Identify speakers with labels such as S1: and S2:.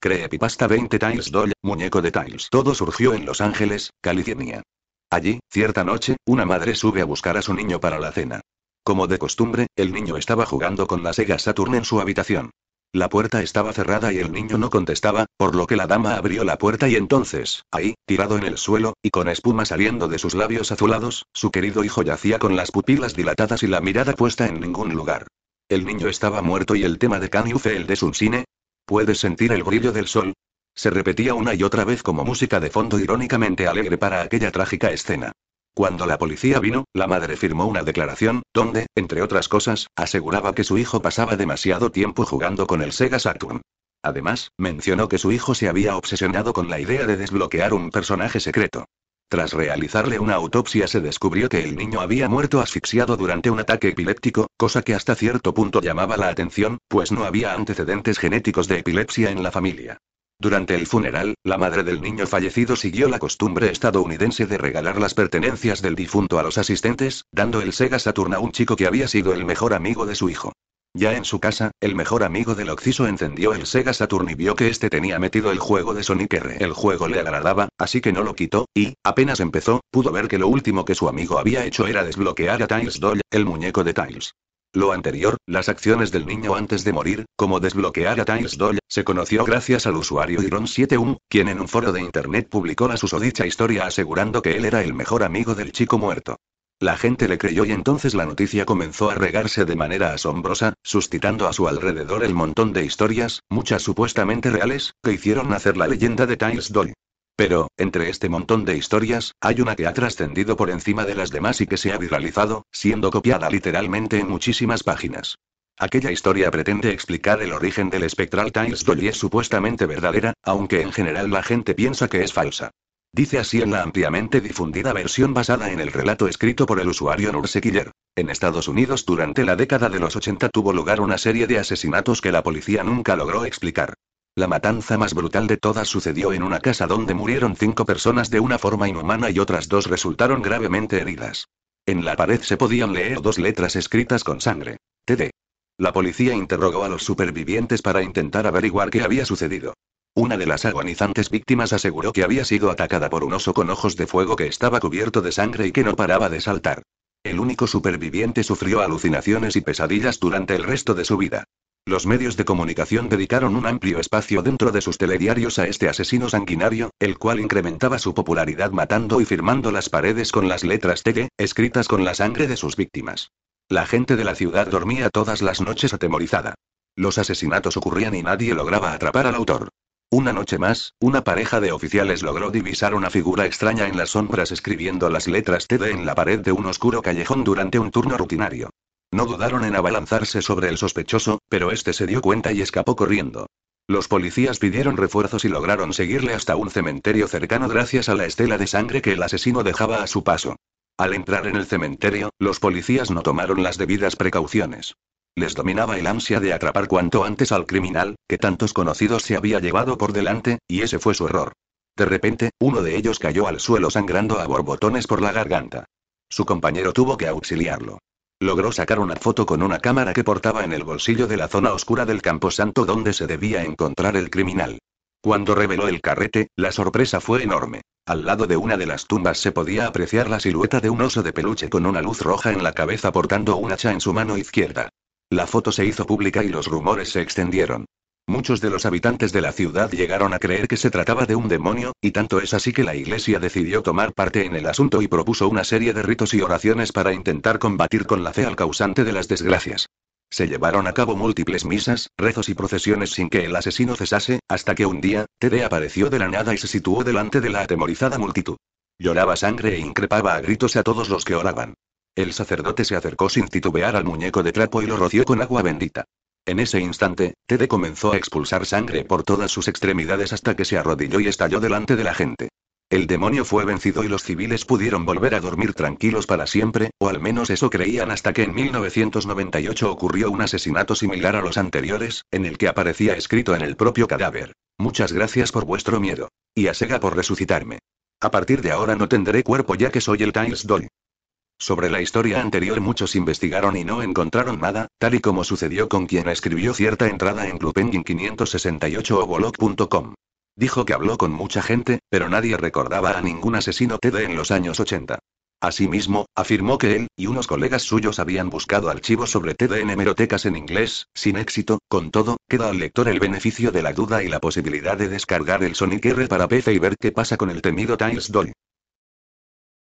S1: Creepypasta 20 Tiles Doll, muñeco de Tiles. Todo surgió en Los Ángeles, California. Allí, cierta noche, una madre sube a buscar a su niño para la cena. Como de costumbre, el niño estaba jugando con la Sega Saturn en su habitación. La puerta estaba cerrada y el niño no contestaba, por lo que la dama abrió la puerta y entonces, ahí, tirado en el suelo, y con espuma saliendo de sus labios azulados, su querido hijo yacía con las pupilas dilatadas y la mirada puesta en ningún lugar. El niño estaba muerto y el tema de Can You el de cine? Puedes sentir el brillo del sol. Se repetía una y otra vez como música de fondo irónicamente alegre para aquella trágica escena. Cuando la policía vino, la madre firmó una declaración, donde, entre otras cosas, aseguraba que su hijo pasaba demasiado tiempo jugando con el Sega Saturn. Además, mencionó que su hijo se había obsesionado con la idea de desbloquear un personaje secreto. Tras realizarle una autopsia se descubrió que el niño había muerto asfixiado durante un ataque epiléptico, cosa que hasta cierto punto llamaba la atención, pues no había antecedentes genéticos de epilepsia en la familia. Durante el funeral, la madre del niño fallecido siguió la costumbre estadounidense de regalar las pertenencias del difunto a los asistentes, dando el Sega Saturn a un chico que había sido el mejor amigo de su hijo. Ya en su casa, el mejor amigo del Occiso encendió el Sega Saturn y vio que este tenía metido el juego de Sonic R. El juego le agradaba, así que no lo quitó, y, apenas empezó, pudo ver que lo último que su amigo había hecho era desbloquear a Tails Doll, el muñeco de Tails. Lo anterior, las acciones del niño antes de morir, como desbloquear a Tails Doll, se conoció gracias al usuario Iron71, quien en un foro de internet publicó la susodicha historia asegurando que él era el mejor amigo del chico muerto. La gente le creyó y entonces la noticia comenzó a regarse de manera asombrosa, suscitando a su alrededor el montón de historias, muchas supuestamente reales, que hicieron nacer la leyenda de Tiles Doll. Pero, entre este montón de historias, hay una que ha trascendido por encima de las demás y que se ha viralizado, siendo copiada literalmente en muchísimas páginas. Aquella historia pretende explicar el origen del espectral Tiles Doll y es supuestamente verdadera, aunque en general la gente piensa que es falsa. Dice así en la ampliamente difundida versión basada en el relato escrito por el usuario Nursekiller. En Estados Unidos durante la década de los 80 tuvo lugar una serie de asesinatos que la policía nunca logró explicar. La matanza más brutal de todas sucedió en una casa donde murieron cinco personas de una forma inhumana y otras dos resultaron gravemente heridas. En la pared se podían leer dos letras escritas con sangre. TD. La policía interrogó a los supervivientes para intentar averiguar qué había sucedido. Una de las agonizantes víctimas aseguró que había sido atacada por un oso con ojos de fuego que estaba cubierto de sangre y que no paraba de saltar. El único superviviente sufrió alucinaciones y pesadillas durante el resto de su vida. Los medios de comunicación dedicaron un amplio espacio dentro de sus telediarios a este asesino sanguinario, el cual incrementaba su popularidad matando y firmando las paredes con las letras TG, escritas con la sangre de sus víctimas. La gente de la ciudad dormía todas las noches atemorizada. Los asesinatos ocurrían y nadie lograba atrapar al autor. Una noche más, una pareja de oficiales logró divisar una figura extraña en las sombras escribiendo las letras TD en la pared de un oscuro callejón durante un turno rutinario. No dudaron en abalanzarse sobre el sospechoso, pero este se dio cuenta y escapó corriendo. Los policías pidieron refuerzos y lograron seguirle hasta un cementerio cercano gracias a la estela de sangre que el asesino dejaba a su paso. Al entrar en el cementerio, los policías no tomaron las debidas precauciones. Les dominaba el ansia de atrapar cuanto antes al criminal, que tantos conocidos se había llevado por delante, y ese fue su error. De repente, uno de ellos cayó al suelo sangrando a borbotones por la garganta. Su compañero tuvo que auxiliarlo. Logró sacar una foto con una cámara que portaba en el bolsillo de la zona oscura del camposanto donde se debía encontrar el criminal. Cuando reveló el carrete, la sorpresa fue enorme. Al lado de una de las tumbas se podía apreciar la silueta de un oso de peluche con una luz roja en la cabeza portando un hacha en su mano izquierda. La foto se hizo pública y los rumores se extendieron. Muchos de los habitantes de la ciudad llegaron a creer que se trataba de un demonio, y tanto es así que la iglesia decidió tomar parte en el asunto y propuso una serie de ritos y oraciones para intentar combatir con la fe al causante de las desgracias. Se llevaron a cabo múltiples misas, rezos y procesiones sin que el asesino cesase, hasta que un día, Tede apareció de la nada y se situó delante de la atemorizada multitud. Lloraba sangre e increpaba a gritos a todos los que oraban. El sacerdote se acercó sin titubear al muñeco de trapo y lo roció con agua bendita. En ese instante, Tede comenzó a expulsar sangre por todas sus extremidades hasta que se arrodilló y estalló delante de la gente. El demonio fue vencido y los civiles pudieron volver a dormir tranquilos para siempre, o al menos eso creían hasta que en 1998 ocurrió un asesinato similar a los anteriores, en el que aparecía escrito en el propio cadáver. Muchas gracias por vuestro miedo. Y a Sega por resucitarme. A partir de ahora no tendré cuerpo ya que soy el Times sobre la historia anterior muchos investigaron y no encontraron nada, tal y como sucedió con quien escribió cierta entrada en Penguin 568 o Dijo que habló con mucha gente, pero nadie recordaba a ningún asesino TD en los años 80. Asimismo, afirmó que él y unos colegas suyos habían buscado archivos sobre TD en hemerotecas en inglés, sin éxito, con todo, queda al lector el beneficio de la duda y la posibilidad de descargar el Sonic R para PC y ver qué pasa con el temido times Doll.